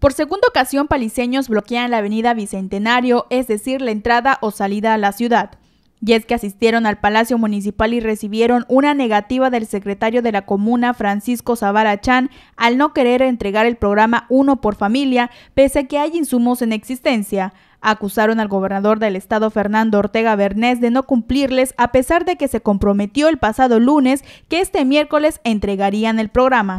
Por segunda ocasión, paliseños bloquean la avenida Bicentenario, es decir, la entrada o salida a la ciudad. Y es que asistieron al Palacio Municipal y recibieron una negativa del secretario de la comuna, Francisco Zavara Chan, al no querer entregar el programa Uno por Familia, pese a que hay insumos en existencia. Acusaron al gobernador del estado, Fernando Ortega Bernés, de no cumplirles, a pesar de que se comprometió el pasado lunes que este miércoles entregarían el programa.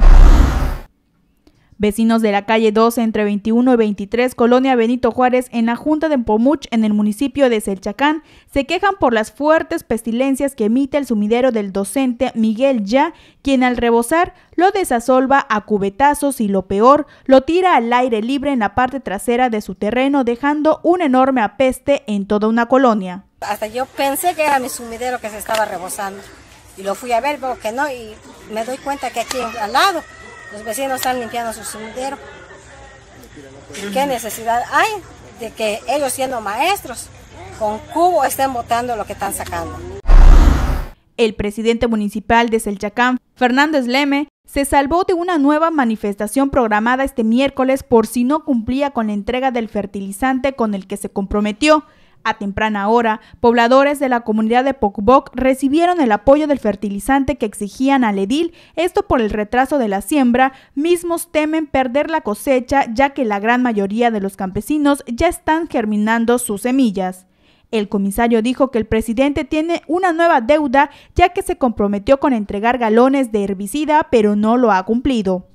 Vecinos de la calle 12 entre 21 y 23, Colonia Benito Juárez, en la Junta de Empomuch, en el municipio de Selchacán, se quejan por las fuertes pestilencias que emite el sumidero del docente Miguel Ya, quien al rebosar lo desasolva a cubetazos y lo peor, lo tira al aire libre en la parte trasera de su terreno, dejando un enorme apeste en toda una colonia. Hasta yo pensé que era mi sumidero que se estaba rebosando y lo fui a ver, porque no, y me doy cuenta que aquí al lado los vecinos están limpiando su sendero ¿Qué necesidad hay de que ellos siendo maestros con cubo estén votando lo que están sacando? El presidente municipal de Selchacán, Fernández Leme, se salvó de una nueva manifestación programada este miércoles por si no cumplía con la entrega del fertilizante con el que se comprometió. A temprana hora, pobladores de la comunidad de Pocboc recibieron el apoyo del fertilizante que exigían al edil, esto por el retraso de la siembra, mismos temen perder la cosecha ya que la gran mayoría de los campesinos ya están germinando sus semillas. El comisario dijo que el presidente tiene una nueva deuda ya que se comprometió con entregar galones de herbicida pero no lo ha cumplido.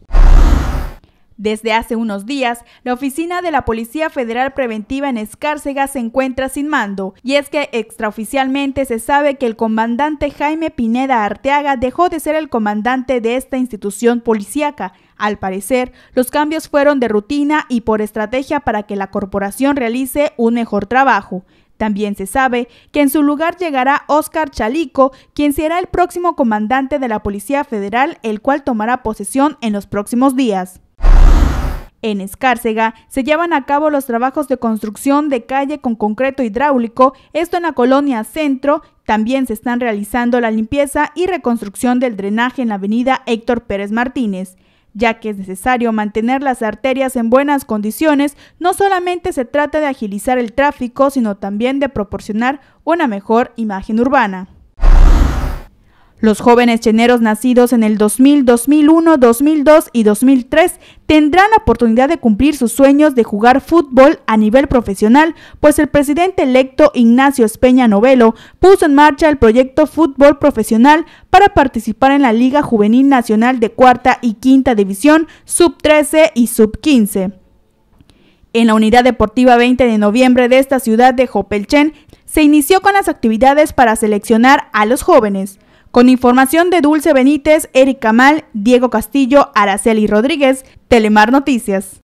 Desde hace unos días, la oficina de la Policía Federal Preventiva en Escárcega se encuentra sin mando, y es que extraoficialmente se sabe que el comandante Jaime Pineda Arteaga dejó de ser el comandante de esta institución policíaca. Al parecer, los cambios fueron de rutina y por estrategia para que la corporación realice un mejor trabajo. También se sabe que en su lugar llegará Óscar Chalico, quien será el próximo comandante de la Policía Federal, el cual tomará posesión en los próximos días. En Escárcega se llevan a cabo los trabajos de construcción de calle con concreto hidráulico, esto en la colonia Centro. También se están realizando la limpieza y reconstrucción del drenaje en la avenida Héctor Pérez Martínez ya que es necesario mantener las arterias en buenas condiciones, no solamente se trata de agilizar el tráfico, sino también de proporcionar una mejor imagen urbana. Los jóvenes cheneros nacidos en el 2000, 2001, 2002 y 2003 tendrán la oportunidad de cumplir sus sueños de jugar fútbol a nivel profesional, pues el presidente electo Ignacio Espeña Novelo puso en marcha el proyecto Fútbol Profesional para participar en la Liga Juvenil Nacional de Cuarta y Quinta División, Sub 13 y Sub 15. En la Unidad Deportiva 20 de noviembre de esta ciudad de Jopelchen se inició con las actividades para seleccionar a los jóvenes. Con información de Dulce Benítez, Eric Camal, Diego Castillo, Araceli Rodríguez, Telemar Noticias.